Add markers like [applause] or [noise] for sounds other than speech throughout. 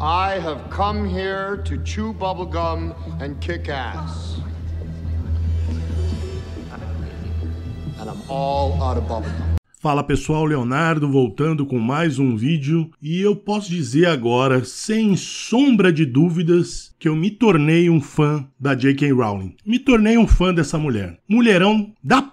I have come here to chew bubblegum and kick ass. And I'm all out of bubblegum. Fala pessoal, Leonardo voltando com mais um vídeo e eu posso dizer agora, sem sombra de dúvidas, que eu me tornei um fã da J.K. Rowling. Me tornei um fã dessa mulher. Mulherão da p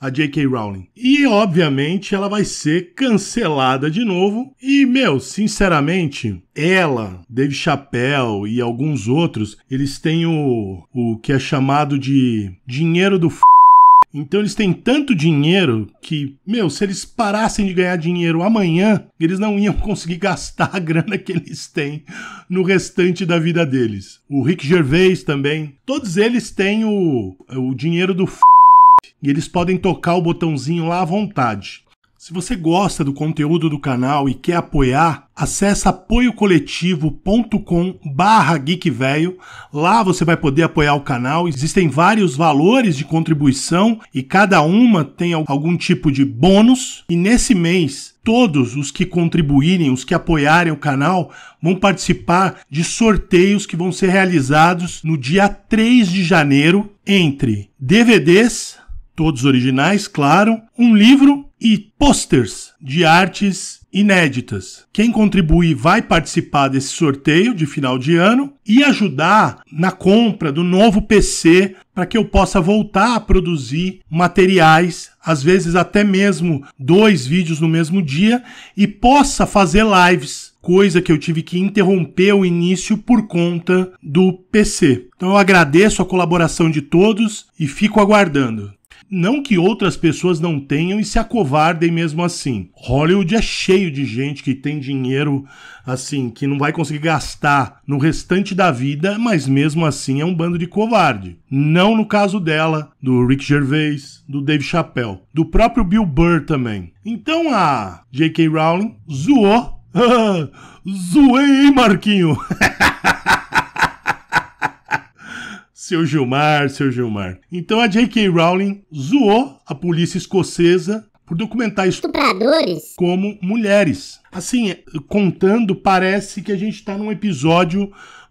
a J.K. Rowling. E obviamente ela vai ser cancelada de novo. E meu, sinceramente, ela, Dave Chappelle e alguns outros, eles têm o, o que é chamado de dinheiro do f... Então eles têm tanto dinheiro que, meu, se eles parassem de ganhar dinheiro amanhã, eles não iam [laughs] conseguir gastar a grana que eles têm no restante da vida deles. O Rick Gervais também. Todos eles têm o, o dinheiro do f e eles podem tocar o botãozinho lá à vontade. Se você gosta do conteúdo do canal e quer apoiar, acesse apoiocoletivo.com barra geekvelho. Lá você vai poder apoiar o canal. Existem vários valores de contribuição e cada uma tem algum tipo de bônus. E nesse mês, todos os que contribuírem, os que apoiarem o canal, vão participar de sorteios que vão ser realizados no dia 3 de janeiro entre DVDs todos originais, claro, um livro e posters de artes inéditas. Quem contribuir vai participar desse sorteio de final de ano e ajudar na compra do novo PC para que eu possa voltar a produzir materiais, às vezes até mesmo dois vídeos no mesmo dia e possa fazer lives coisa que eu tive que interromper o início por conta do PC. Então eu agradeço a colaboração de todos e fico aguardando. Não que outras pessoas não tenham e se acovardem mesmo assim. Hollywood é cheio de gente que tem dinheiro, assim, que não vai conseguir gastar no restante da vida, mas mesmo assim é um bando de covarde. Não no caso dela, do Rick Gervais, do Dave Chappelle, do próprio Bill Burr também. Então a J.K. Rowling zoou. [laughs] Zoei, hein, Marquinho? [laughs] Seu Gilmar, seu Gilmar. Então a J.K. Rowling zoou a polícia escocesa por documentar estupradores como mulheres. Assim, contando, parece que a gente está num episódio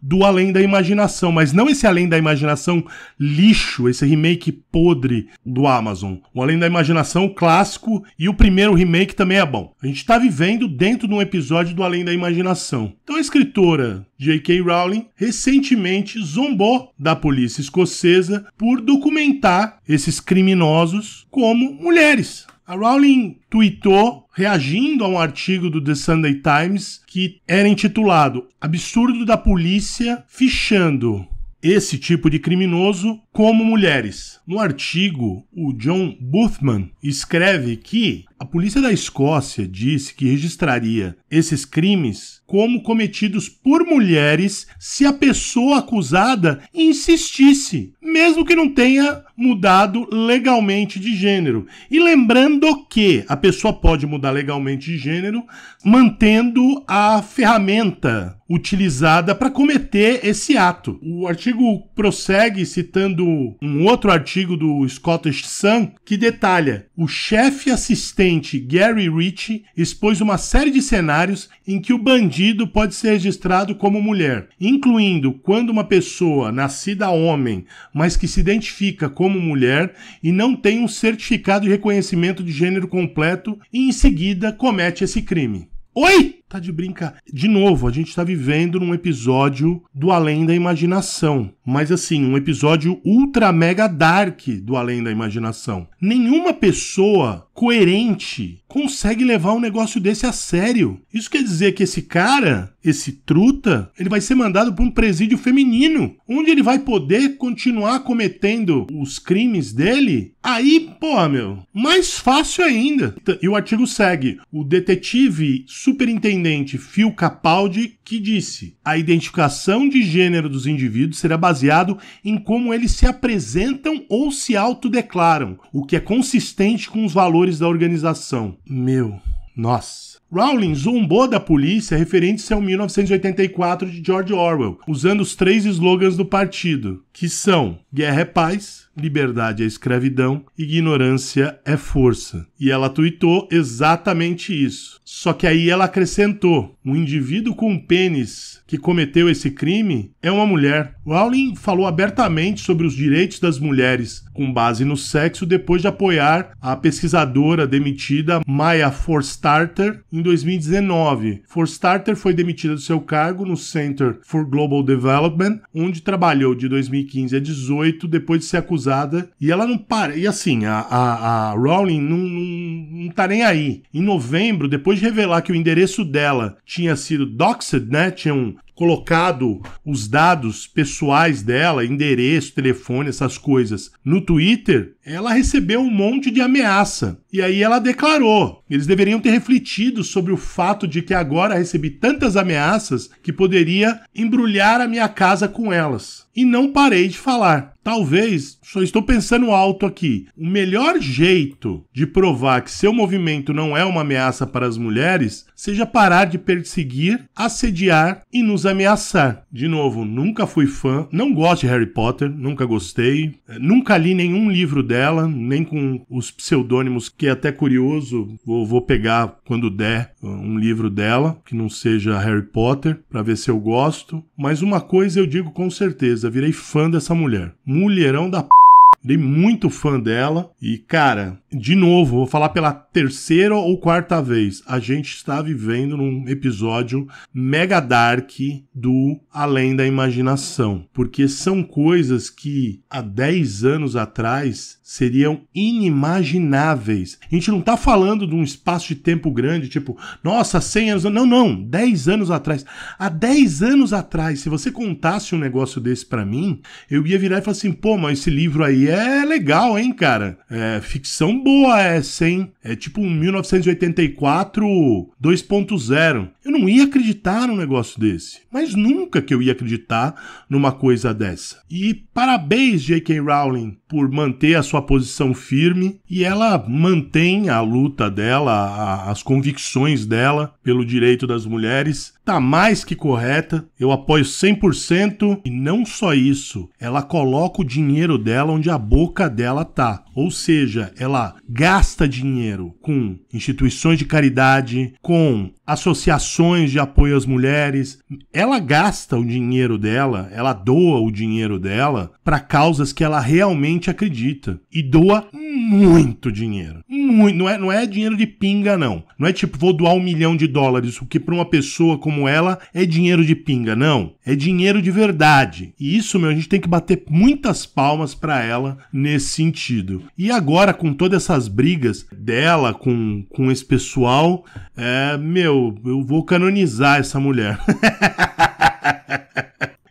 do Além da Imaginação, mas não esse Além da Imaginação lixo, esse remake podre do Amazon. O Além da Imaginação clássico e o primeiro remake também é bom. A gente está vivendo dentro de um episódio do Além da Imaginação. Então a escritora J.K. Rowling recentemente zombou da polícia escocesa por documentar esses criminosos como mulheres. A Rowling tweetou reagindo a um artigo do The Sunday Times que era intitulado Absurdo da polícia fichando esse tipo de criminoso como mulheres. No artigo, o John Boothman escreve que a polícia da Escócia disse que registraria esses crimes como cometidos por mulheres se a pessoa acusada insistisse, mesmo que não tenha mudado legalmente de gênero. E lembrando que a pessoa pode mudar legalmente de gênero mantendo a ferramenta utilizada para cometer esse ato. O artigo prossegue citando um outro artigo do Scottish Sun que detalha: o chefe assistente patente Gary Ritchie expôs uma série de cenários em que o bandido pode ser registrado como mulher, incluindo quando uma pessoa nascida homem, mas que se identifica como mulher e não tem um certificado de reconhecimento de gênero completo e em seguida comete esse crime. Oi! tá de brincar. De novo, a gente tá vivendo num episódio do Além da Imaginação. Mas assim, um episódio ultra mega dark do Além da Imaginação. Nenhuma pessoa coerente consegue levar um negócio desse a sério. Isso quer dizer que esse cara, esse truta, ele vai ser mandado para um presídio feminino, onde ele vai poder continuar cometendo os crimes dele. Aí, pô, meu, mais fácil ainda. E o artigo segue: o detetive superintendente superintendente Phil Capaldi, que disse: a identificação de gênero dos indivíduos será baseado em como eles se apresentam ou se autodeclaram, o que é consistente com os valores da organização. Meu, nossa. Rowling zombou da polícia referente ao 1984 de George Orwell, usando os três slogans do partido, que são Guerra é Paz, liberdade é escravidão, ignorância é força. E ela tuitou exatamente isso. Só que aí ela acrescentou: um indivíduo com um pênis que cometeu esse crime é uma mulher. Rowling falou abertamente sobre os direitos das mulheres com base no sexo depois de apoiar a pesquisadora demitida Maya Forstarter em 2019. Forstarter foi demitida do seu cargo no Center for Global Development, onde trabalhou de 2015 a 18 depois de ser acusada. E ela não para. E assim, a, a, a Rowling não, não, não tá nem aí. Em novembro, depois de revelar que o endereço dela tinha sido doxed, né? um colocado os dados pessoais dela, endereço, telefone, essas coisas, no Twitter, ela recebeu um monte de ameaça. E aí ela declarou: eles deveriam ter refletido sobre o fato de que agora recebi tantas ameaças que poderia embrulhar a minha casa com elas e não parei de falar. Talvez, só estou pensando alto aqui, o melhor jeito de provar que seu movimento não é uma ameaça para as mulheres seja parar de perseguir, assediar e nos ameaçar. De novo, nunca fui fã, não gosto de Harry Potter, nunca gostei, eh, nunca li nenhum livro dela, nem com os pseudônimos, que é até curioso, vou, vou pegar quando der eh, um livro dela, que não seja Harry Potter, para ver se eu gosto. Mas uma coisa eu digo com certeza coisa, virei fã dessa mulher. Mulherão da p. Virei muito fã dela. E, cara, de novo, vou falar pela terceira ou quarta vez. A gente está vivendo num episódio mega dark do Além da Imaginação. Porque são coisas que há 10 anos atrás seriam inimagináveis. A gente não está falando de um espaço de tempo grande, tipo, nossa, 100 anos. Não, não, 10 anos atrás. Há 10 anos atrás, se você contasse um negócio desse para mim, eu ia virar e falar assim: pô, mas esse livro aí é legal, hein, cara? É ficção boa essa, hein? É tipo um 1984 2.0. Eu não ia acreditar num negócio desse. Mas nunca que eu ia acreditar numa coisa dessa. E parabéns, J.K. Rowling, por manter a sua sua posição firme e ela mantém a luta dela, a, as convicções dela pelo direito das mulheres tá mais que correta, eu apoio 100% e não só isso, ela coloca o dinheiro dela onde a boca dela tá. Ou seja, ela gasta dinheiro com instituições de caridade, com associações de apoio às mulheres. Ela gasta o dinheiro dela, ela doa o dinheiro dela para causas que ela realmente acredita e doa muito dinheiro. Muito, não é, não é dinheiro de pinga não. Não é tipo vou doar um milhão de dólares, o que para uma pessoa como como ela é dinheiro de pinga, não. É dinheiro de verdade. E isso, meu, a gente tem que bater muitas palmas para ela nesse sentido. E agora, com todas essas brigas dela com, com esse pessoal, é, meu, eu vou canonizar essa mulher. [laughs]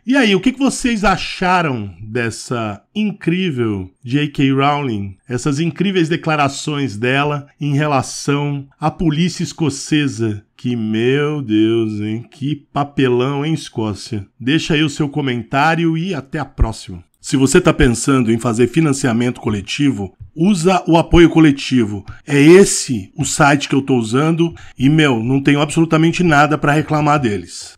E aí, o que vocês acharam dessa incrível J.K. Rowling, essas incríveis declarações dela em relação à polícia escocesa que meu Deus, hein? Que papelão em Escócia. Deixa aí o seu comentário e até a próxima. Se você está pensando em fazer financiamento coletivo, usa o apoio coletivo. É esse o site que eu estou usando e, meu, não tenho absolutamente nada para reclamar deles.